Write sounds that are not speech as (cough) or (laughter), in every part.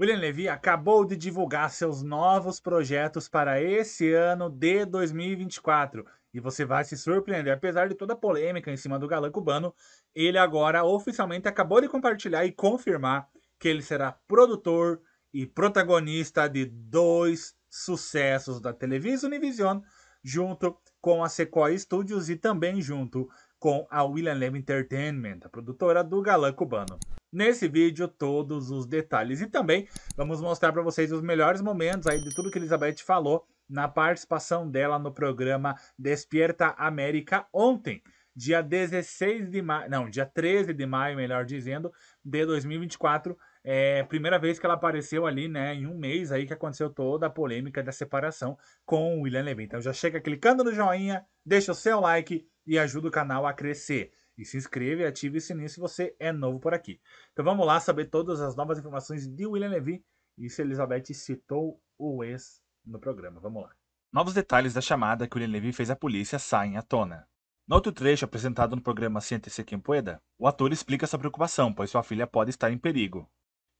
William Levy acabou de divulgar seus novos projetos para esse ano de 2024. E você vai se surpreender, apesar de toda a polêmica em cima do galã cubano, ele agora oficialmente acabou de compartilhar e confirmar que ele será produtor e protagonista de dois sucessos da Televisa Univision, junto com a Sequoia Studios e também junto com a William Levy Entertainment, a produtora do galã cubano nesse vídeo todos os detalhes. E também vamos mostrar para vocês os melhores momentos aí de tudo que Elizabeth falou na participação dela no programa Despierta América ontem, dia 16 de maio, não, dia 13 de maio, melhor dizendo, de 2024. É, primeira vez que ela apareceu ali, né, em um mês aí que aconteceu toda a polêmica da separação com o William Levy. Então já chega clicando no joinha, deixa o seu like e ajuda o canal a crescer. E se inscreve, ative o sininho se você é novo por aqui. Então vamos lá saber todas as novas informações de William Levy e se Elizabeth citou o ex no programa. Vamos lá. Novos detalhes da chamada que William Levy fez à polícia saem à tona. No outro trecho apresentado no programa Siente-se quem pueda, o ator explica sua preocupação, pois sua filha pode estar em perigo.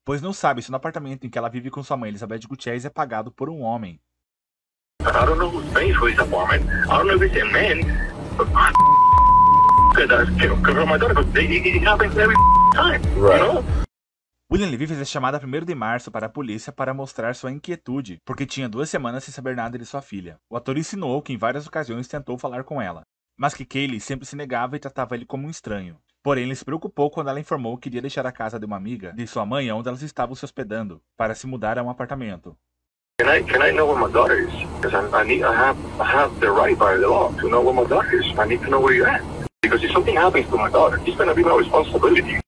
Pois não sabe se no apartamento em que ela vive com sua mãe Elizabeth Gutierrez é pagado por um homem. I don't know who's paying for his apartment. I don't know if it's a man, but William Levy fez a chamada 1 de março para a polícia para mostrar sua inquietude, porque tinha duas semanas sem saber nada de sua filha. O ator insinuou que em várias ocasiões tentou falar com ela, mas que Kaylee sempre se negava e tratava ele como um estranho. Porém, ele se preocupou quando ela informou que iria deixar a casa de uma amiga de sua mãe, onde elas estavam se hospedando, para se mudar a um apartamento. Can I know where my daughter is? Because I, need have the right by the law to know where my daughter is. I need to know where you are. Because if something happens to my daughter, it's gonna be my responsibility.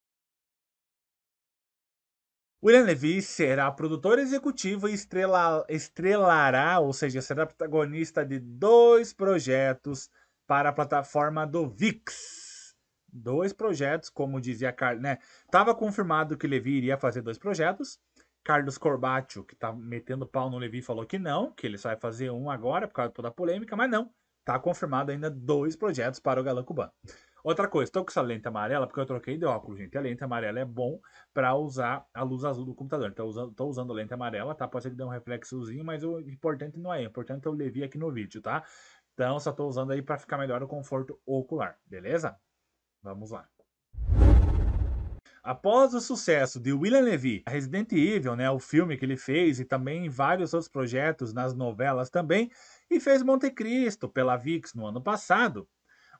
William Levy será produtor executivo e estrela, estrelará, ou seja, será protagonista de dois projetos para a plataforma do VIX. Dois projetos, como dizia Carlos, né? Tava confirmado que Levy iria fazer dois projetos. Carlos Corbacho, que tá metendo pau no Levy, falou que não, que ele só vai fazer um agora por causa de toda a polêmica, mas não tá confirmado ainda dois projetos para o galã cubano. Outra coisa, estou com essa lente amarela porque eu troquei de óculos, gente. A lente amarela é bom para usar a luz azul do computador. Então, usando, tô usando a lente amarela, tá? Pode ser que dê um reflexozinho, mas o importante não é. O importante eu é levi aqui no vídeo, tá? Então, só estou usando aí para ficar melhor o conforto ocular, beleza? Vamos lá. Após o sucesso de William Levy, Resident Evil, né, o filme que ele fez e também vários outros projetos nas novelas também, e fez Monte Cristo pela VIX no ano passado,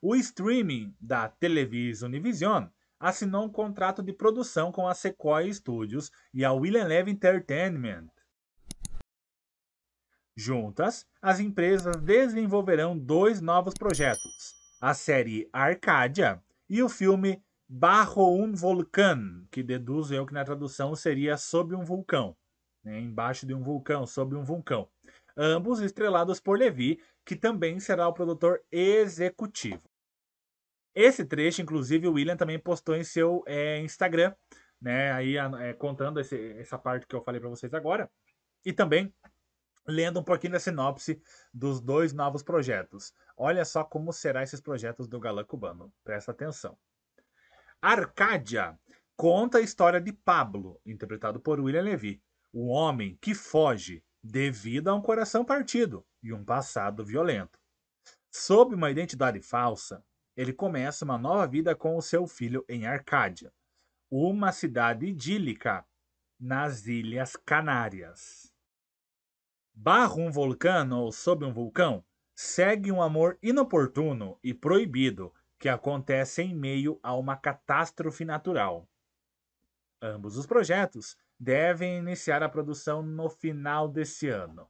o streaming da Televisa Univision assinou um contrato de produção com a Sequoia Studios e a William Levy Entertainment. Juntas, as empresas desenvolverão dois novos projetos: a série Arcadia e o filme barro um vulcão, que deduzo eu que na tradução seria sob um vulcão, né? embaixo de um vulcão, sob um vulcão. Ambos estrelados por Levi, que também será o produtor executivo. Esse trecho, inclusive, o William também postou em seu é, Instagram, né? Aí é, contando esse, essa parte que eu falei para vocês agora. E também lendo um pouquinho da sinopse dos dois novos projetos. Olha só como serão esses projetos do Galã Cubano. Presta atenção. Arcádia conta a história de Pablo, interpretado por William Levy, o homem que foge devido a um coração partido e um passado violento. Sob uma identidade falsa, ele começa uma nova vida com o seu filho em Arcádia, uma cidade idílica nas Ilhas Canárias. Barro um vulcano ou sob um vulcão segue um amor inoportuno e proibido que acontece em meio a uma catástrofe natural. Ambos os projetos devem iniciar a produção no final desse ano.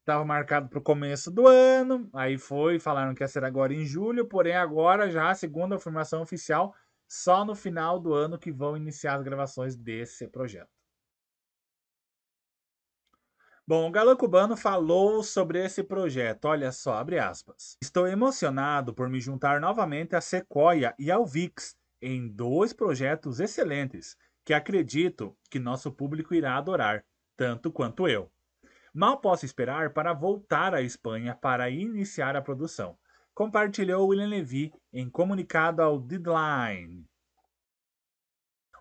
Estava marcado para o começo do ano, aí foi, falaram que ia ser agora em julho, porém agora já, segundo a formação oficial, só no final do ano que vão iniciar as gravações desse projeto. Bom, o galã cubano falou sobre esse projeto, olha só, abre aspas. Estou emocionado por me juntar novamente à Sequoia e ao VIX em dois projetos excelentes que acredito que nosso público irá adorar, tanto quanto eu. Mal posso esperar para voltar à Espanha para iniciar a produção, compartilhou William Levy em comunicado ao Deadline.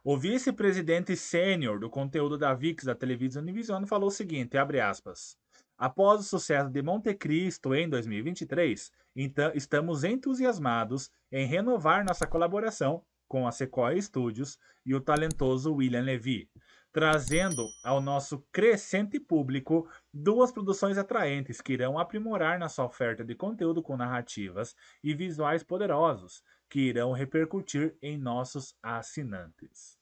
O vice-presidente sênior do conteúdo da VIX da Televisão Univision falou o seguinte, abre aspas, Após o sucesso de Monte Cristo em 2023, então estamos entusiasmados em renovar nossa colaboração com a Sequoia Studios e o talentoso William Levy, trazendo ao nosso crescente público duas produções atraentes que irão aprimorar nossa oferta de conteúdo com narrativas e visuais poderosos que irão repercutir em nossos assinantes.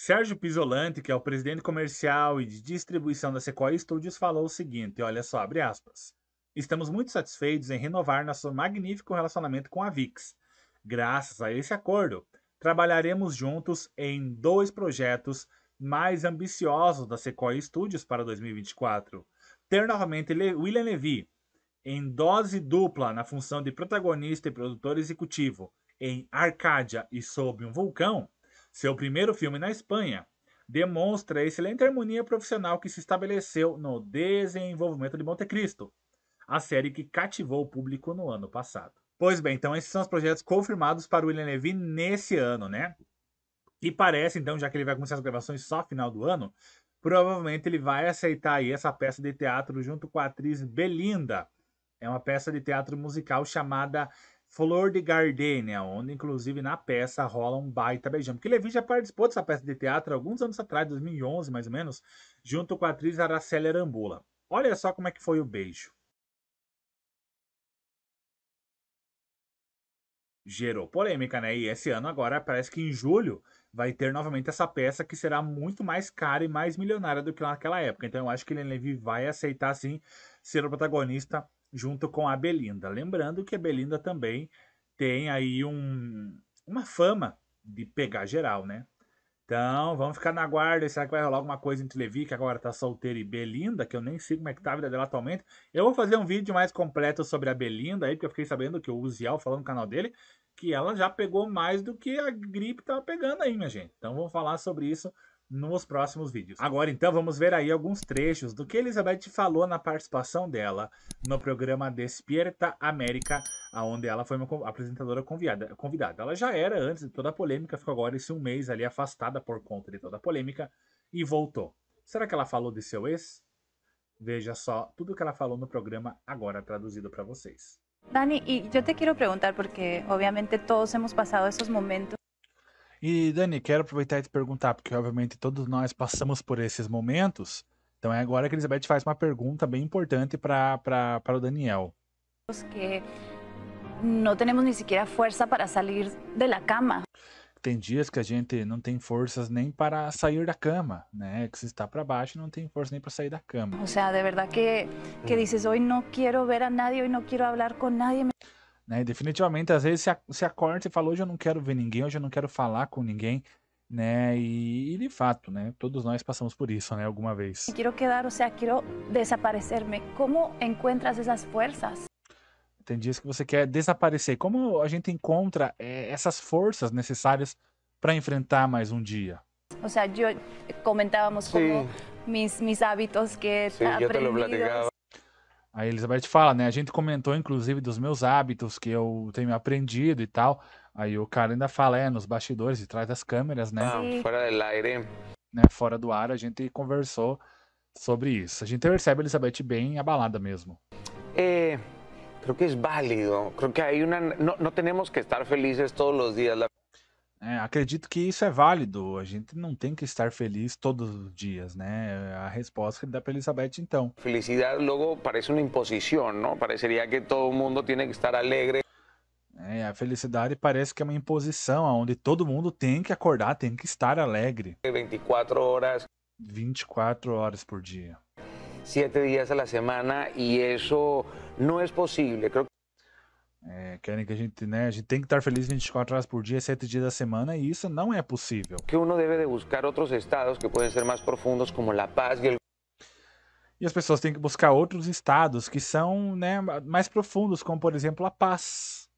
Sérgio Pisolante, que é o presidente comercial e de distribuição da Sequoia Studios, falou o seguinte, olha só, abre aspas. Estamos muito satisfeitos em renovar nosso magnífico relacionamento com a VIX. Graças a esse acordo, trabalharemos juntos em dois projetos mais ambiciosos da Sequoia Studios para 2024. Ter novamente William Levy em dose dupla na função de protagonista e produtor executivo em Arcádia e Sob um Vulcão seu primeiro filme na Espanha, demonstra a excelente harmonia profissional que se estabeleceu no desenvolvimento de Monte Cristo, a série que cativou o público no ano passado. Pois bem, então esses são os projetos confirmados para o William Levy nesse ano, né? E parece, então, já que ele vai começar as gravações só final do ano, provavelmente ele vai aceitar aí essa peça de teatro junto com a atriz Belinda. É uma peça de teatro musical chamada Flor de Gardenia, né, onde inclusive na peça rola um baita beijão. Porque Levi já participou dessa peça de teatro alguns anos atrás, 2011 mais ou menos, junto com a atriz Araceli Arambula. Olha só como é que foi o beijo. Gerou polêmica, né? E esse ano agora parece que em julho vai ter novamente essa peça que será muito mais cara e mais milionária do que naquela época. Então eu acho que Levi vai aceitar sim ser o protagonista junto com a Belinda. Lembrando que a Belinda também tem aí um, uma fama de pegar geral, né? Então, vamos ficar na guarda. Será que vai rolar alguma coisa entre Levi, que agora tá solteira, e Belinda, que eu nem sei como é que tá a vida dela atualmente. Eu vou fazer um vídeo mais completo sobre a Belinda aí, porque eu fiquei sabendo que o Uziel falou no canal dele que ela já pegou mais do que a gripe tava pegando aí, minha gente. Então, vamos falar sobre isso nos próximos vídeos. Agora então vamos ver aí alguns trechos do que Elizabeth falou na participação dela no programa Despierta América, onde ela foi uma apresentadora convidada. convidada. Ela já era antes de toda a polêmica, ficou agora esse um mês ali afastada por conta de toda a polêmica e voltou. Será que ela falou de seu ex? Veja só tudo que ela falou no programa agora traduzido para vocês. Dani, e eu te quero perguntar porque obviamente todos hemos pasado esses momentos. E Dani, quero aproveitar e te perguntar, porque obviamente todos nós passamos por esses momentos. Então é agora que a Elizabeth faz uma pergunta bem importante para o Daniel. Que não temos nem sequer força para sair da cama. Tem dias que a gente não tem forças nem para sair da cama, né? Que se está para baixo não tem força nem para sair da cama. Ou seja, de verdade que que dices, hoje não quero ver a nadie, hoje não quero falar com nadie. Né? Definitivamente, às vezes se, acorda e fala, hoje eu não quero ver ninguém, hoje eu não quero falar com ninguém, né? E, e, de fato, né? Todos nós passamos por isso, né? Alguma vez. Quero quedar, ou seja, quero desaparecer-me. Como encontras essas forças? Tem dias que você quer desaparecer. Como a gente encontra é, essas forças necessárias para enfrentar mais um dia? Ou seja, eu comentávamos como Sim. mis, mis hábitos que te aprendidos. A Elizabeth fala, né? A gente comentou, inclusive, dos meus hábitos que eu tenho aprendido e tal. Aí o cara ainda fala, é, nos bastidores, de trás das câmeras, né? Ah, fora do ar, Né, fora do ar, a gente conversou sobre isso. A gente percebe a Elizabeth bem abalada mesmo. É, creo que é válido. Creo que aí una. não temos que estar felizes todos os dias. La é, acredito que isso é válido. A gente não tem que estar feliz todos os dias, né? A resposta que dá para Elizabeth, então. Felicidade, logo, parece uma imposição, não? Pareceria que todo mundo tem que estar alegre. É, a felicidade parece que é uma imposição, onde todo mundo tem que acordar, tem que estar alegre. 24 horas. 24 horas por dia. Sete dias a la semana, e isso não é possível. Creo... É, querem que a gente, né, a gente tem que estar feliz 24 horas por dia, 7 dias da semana, e isso não é possível. Que uno deve de buscar outros estados que podem ser mais profundos, como La Paz e E as pessoas têm que buscar outros estados que são né, mais profundos, como por exemplo a paz.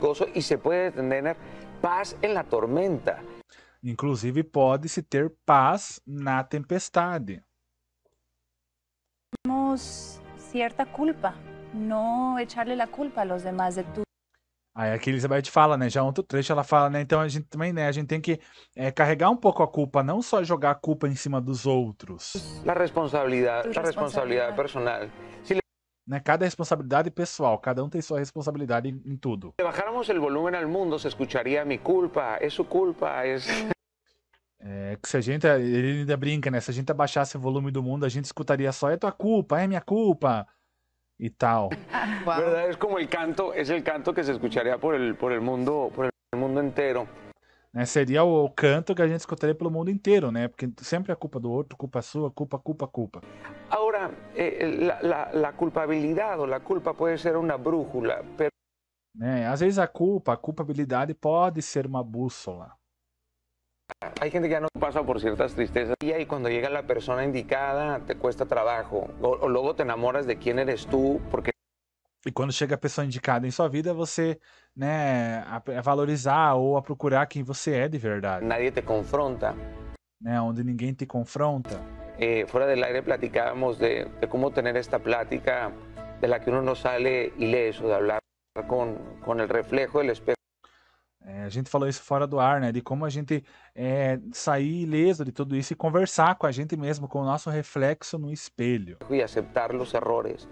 Gozo e se pode tener paz em la tormenta. Inclusive pode-se ter paz na tempestade. Temos certa culpa no echarle la culpa a los demás de tu Aí aqui Elizabeth fala, né? Já é outro trecho ela fala, né? Então a gente também, né? A gente tem que é, carregar um pouco a culpa, não só jogar a culpa em cima dos outros. A responsabilidade, a responsabilidade personal. né, cada responsabilidade pessoal, cada um tem sua responsabilidade em, em tudo. Se bajarmos o volume ao mundo, se escucharia minha culpa, é sua culpa, é... É, que se a gente, ele ainda brinca, né? Se a gente abaixasse o volume do mundo, a gente escutaria só é tua culpa, é minha culpa y tal. Wow. ¿Verdad? Es como el canto, es el canto que se escucharía por el, por el, mundo, por el mundo inteiro. Né, eh, seria o canto que a gente escutaria pelo mundo inteiro, né? Porque sempre é a culpa do outro, culpa sua, culpa, culpa, culpa. Agora, eh, eh a, a, a culpabilidade ou a culpa pode ser uma brújula, pero... né? Às vezes a culpa, a culpabilidade pode ser uma bússola, Hay gente que ya no pasa por ciertas tristezas y ahí cuando llega la persona indicada te cuesta trabajo o, luego te enamoras de quién eres tú porque Y e cuando llega a persona indicada en em su vida, você né, a, valorizar ou a procurar quién você é de verdad. Nadie te confronta. Né, onde ninguém te confronta. Eh, fuera del aire platicábamos de, cómo tener esta plática de la que uno no sale ileso, de hablar con, con el reflejo del espejo. É, a gente falou isso fora do ar, né? De como a gente é, sair ileso de tudo isso e conversar com a gente mesmo, com o nosso reflexo no espelho. E aceitar os erros.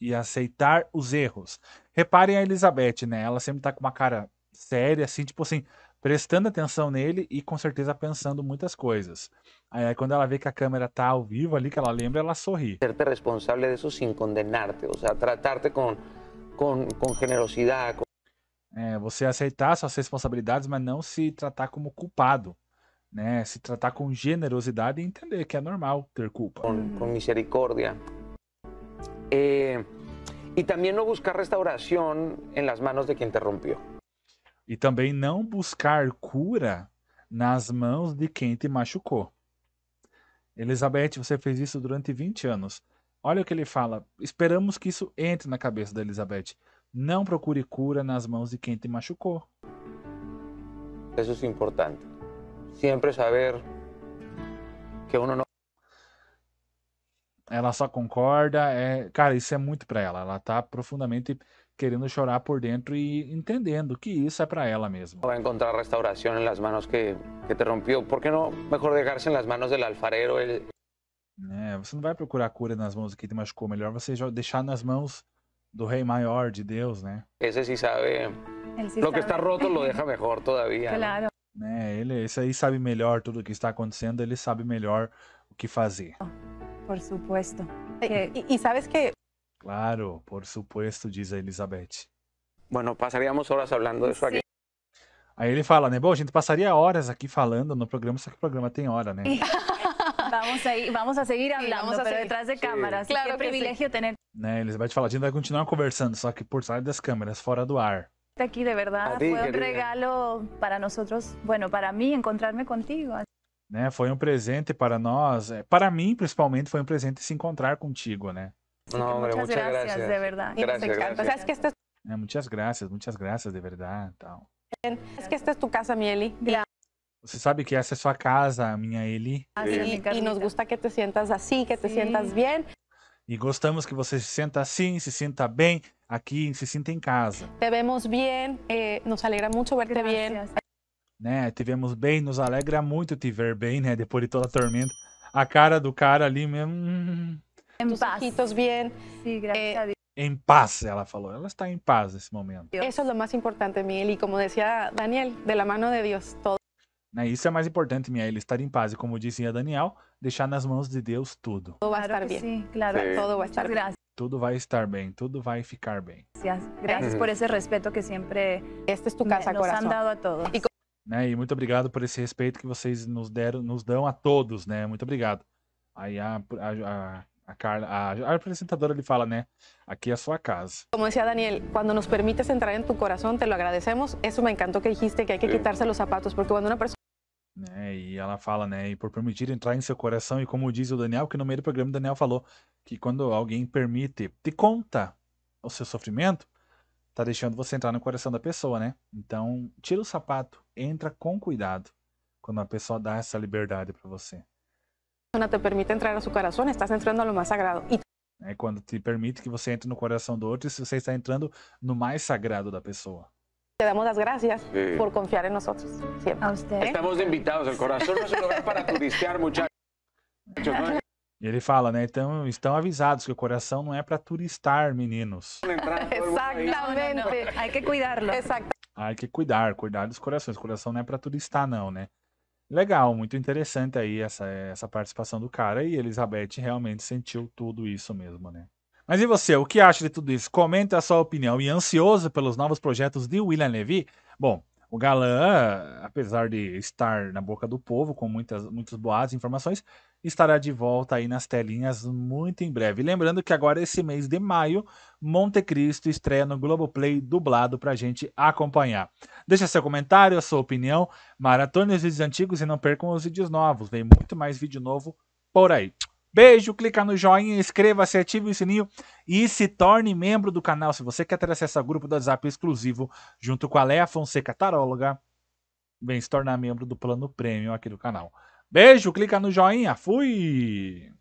E aceitar os erros. Reparem a Elizabeth, né? Ela sempre tá com uma cara séria, assim, tipo assim, prestando atenção nele e com certeza pensando muitas coisas. Aí quando ela vê que a câmera tá ao vivo ali, que ela lembra, ela sorri. Ser responsável disso sem condenar-te, ou seja, tratar-te com, com, com generosidade. Com... É, você aceitar suas responsabilidades, mas não se tratar como culpado. Né? Se tratar com generosidade e entender que é normal ter culpa. Com, com misericórdia. Eh, e também não buscar restauração em las manos de quem te rompiu. E também não buscar cura nas mãos de quem te machucou. Elizabeth, você fez isso durante 20 anos. Olha o que ele fala. Esperamos que isso entre na cabeça da Elizabeth. Não procure cura nas mãos de quem te machucou. Isso é importante. Sempre saber que uno não ela só concorda, é, cara, isso é muito para ela. Ela tá profundamente querendo chorar por dentro e entendendo que isso é para ela mesma. Vai encontrar restauração nas mãos que, que te rompeu. Por que não melhor deixar-se nas mãos do alfarero? Ele... É, você não vai procurar cura nas mãos de quem te machucou, melhor você deixar nas mãos do rei maior de Deus, né? Esse sim sabe. Sí O que está roto lo deixa melhor, todavía. Claro. Né? Ele, esse aí sabe melhor tudo o que está acontecendo, ele sabe melhor o que fazer. Por supuesto. E, e sabes que Claro, por supuesto, diz a Elizabeth. Bueno, passaríamos horas falando disso aqui. Aí ele fala, né? Bom, a gente passaria horas aqui falando no programa, só que o programa tem hora, né? (laughs) Vamos a, ir, vamos a seguir hablando, sí, a pero seguir. detrás de câmeras. Claro que privilégio ter. Né, te falar a gente vai continuar conversando, só que por trás das câmeras, fora do ar. Aqui, de verdade, foi um regalo para nós, bueno, para mim, encontrar-me contigo. Né, foi um presente para nós, é, para mim principalmente, foi um presente se encontrar contigo, né? No, hombre, muchas, muchas gracias, gracias, de verdade. Gracias, gracias. Que né, muchas gracias, muchas gracias, de verdad. Es que esta es tu casa, Mieli. Gracias. Você sabe que essa é sua casa, minha Eli. E, ah, e nos gusta que te sientas assim, que te Sim. sientas bem. E gostamos que você se sinta assim, se sinta bem, aqui, se sinta em casa. Te vemos bem, eh, nos alegra muito ver-te bem. Né, te vemos bem, nos alegra muito te ver bem, né, depois de toda a tormenta. A cara do cara ali mesmo... Hum. Em paz. Ojitos eh, a Em paz, ela falou. Ela está em paz nesse momento. Isso é o mais importante, Miguel. E como dizia Daniel, de la mano de Deus, todo. Né? Isso é mais importante, é ele estar em paz e, como dizia Daniel, deixar nas mãos de Deus tudo. Tudo vai estar bem. Sim, claro, tudo vai estar bem. Tudo vai estar bem, tudo vai ficar bem. graças por esse respeito que sempre Esta é tu casa, nos coração. han dado a todos. E... Né? E muito obrigado por esse respeito que vocês nos deram, nos dão a todos, né? Muito obrigado. Aí a, a, a... A, Carla, a, a, apresentadora lhe fala, né? Aqui é a sua casa. Como dizia Daniel, quando nos permites entrar em tu corazón, te lo agradecemos. isso me encantou que dijiste que hay que quitarse los zapatos, porque cuando uma pessoa né? E ela fala, né? E por permitir entrar em seu coração, e como diz o Daniel, que no meio do programa o Daniel falou que quando alguém permite, te conta o seu sofrimento, tá deixando você entrar no coração da pessoa, né? Então, tira o sapato, entra com cuidado quando a pessoa dá essa liberdade para você. Quando te permite entrar no seu coração, estás entrando no mais sagrado. É quando te permite que você entre no coração do outro, e você está entrando no mais sagrado da pessoa. Te damos las gracias sí. por confiar en nosotros. Siempre. A usted. Estamos invitados, el corazón no é para turistear, muchachos. Ele fala, né? Então, estão avisados que o coração não é para turistar, meninos. Exatamente. Hay que cuidarlo. Hay que cuidar, cuidar dos corações. O coração não é para turistar, não, né? Legal, muito interessante aí essa, essa participação do cara. E Elizabeth realmente sentiu tudo isso mesmo, né? Mas e você, o que acha de tudo isso? Comenta a sua opinião. E ansioso pelos novos projetos de William Levy? Bom, o galã, apesar de estar na boca do povo, com muitas, muitos boatos e informações, estará de volta aí nas telinhas muito em breve. Lembrando que agora, esse mês de maio, Monte Cristo estreia no Globoplay dublado a gente acompanhar. Deixa seu comentário, a sua opinião, maratone os vídeos antigos e não percam os vídeos novos. Vem muito mais vídeo novo por aí. Beijo, clica no joinha, inscreva-se, ative o sininho e se torne membro do canal. Se você quer ter acesso ao grupo do WhatsApp exclusivo, junto com a Leia Fonseca Taróloga, vem se tornar membro do plano premium aqui do canal. Beijo, clica no joinha, fui!